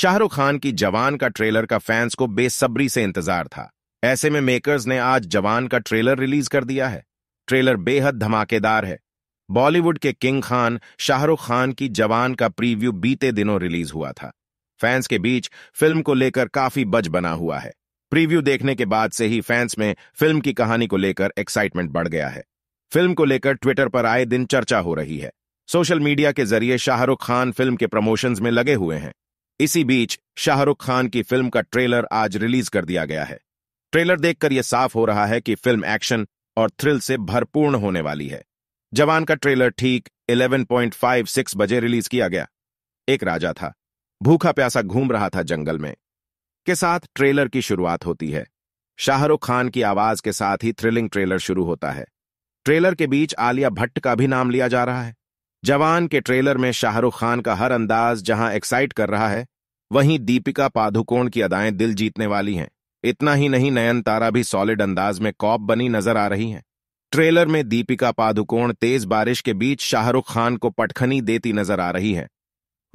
शाहरुख खान की जवान का ट्रेलर का फैंस को बेसब्री से इंतजार था ऐसे में मेकर्स ने आज जवान का ट्रेलर रिलीज कर दिया है ट्रेलर बेहद धमाकेदार है बॉलीवुड के किंग खान शाहरुख खान की जवान का प्रीव्यू बीते दिनों रिलीज हुआ था फैंस के बीच फिल्म को लेकर काफी बज बना हुआ है प्रीव्यू देखने के बाद से ही फैंस में फिल्म की कहानी को लेकर एक्साइटमेंट बढ़ गया है फिल्म को लेकर ट्विटर पर आए दिन चर्चा हो रही है सोशल मीडिया के जरिए शाहरुख खान फिल्म के प्रमोशंस में लगे हुए हैं इसी बीच शाहरुख खान की फिल्म का ट्रेलर आज रिलीज कर दिया गया है ट्रेलर देखकर यह साफ हो रहा है कि फिल्म एक्शन और थ्रिल से भरपूर्ण होने वाली है जवान का ट्रेलर ठीक 11.56 बजे रिलीज किया गया एक राजा था भूखा प्यासा घूम रहा था जंगल में के साथ ट्रेलर की शुरुआत होती है शाहरुख खान की आवाज के साथ ही थ्रिलिंग ट्रेलर शुरू होता है ट्रेलर के बीच आलिया भट्ट का भी नाम लिया जा रहा है जवान के ट्रेलर में शाहरुख खान का हर अंदाज जहां एक्साइट कर रहा है वहीं दीपिका पादुकोण की अदाएं दिल जीतने वाली हैं इतना ही नहीं नयन तारा भी सॉलिड अंदाज में कॉप बनी नजर आ रही हैं ट्रेलर में दीपिका पादुकोण तेज बारिश के बीच शाहरुख खान को पटखनी देती नजर आ रही है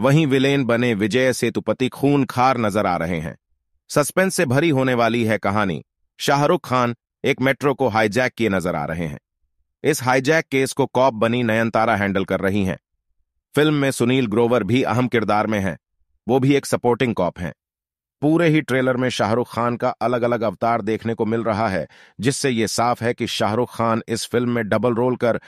वहीं विलेन बने विजय सेतुपति खून खार नजर आ रहे हैं सस्पेंस से भरी होने वाली है कहानी शाहरुख खान एक मेट्रो को हाईजैक किए नजर आ रहे हैं इस हाईजैक केस को कॉप बनी नयनतारा हैंडल कर रही हैं फिल्म में सुनील ग्रोवर भी अहम किरदार में हैं वो भी एक सपोर्टिंग कॉप हैं पूरे ही ट्रेलर में शाहरुख खान का अलग अलग अवतार देखने को मिल रहा है जिससे ये साफ है कि शाहरुख खान इस फिल्म में डबल रोल कर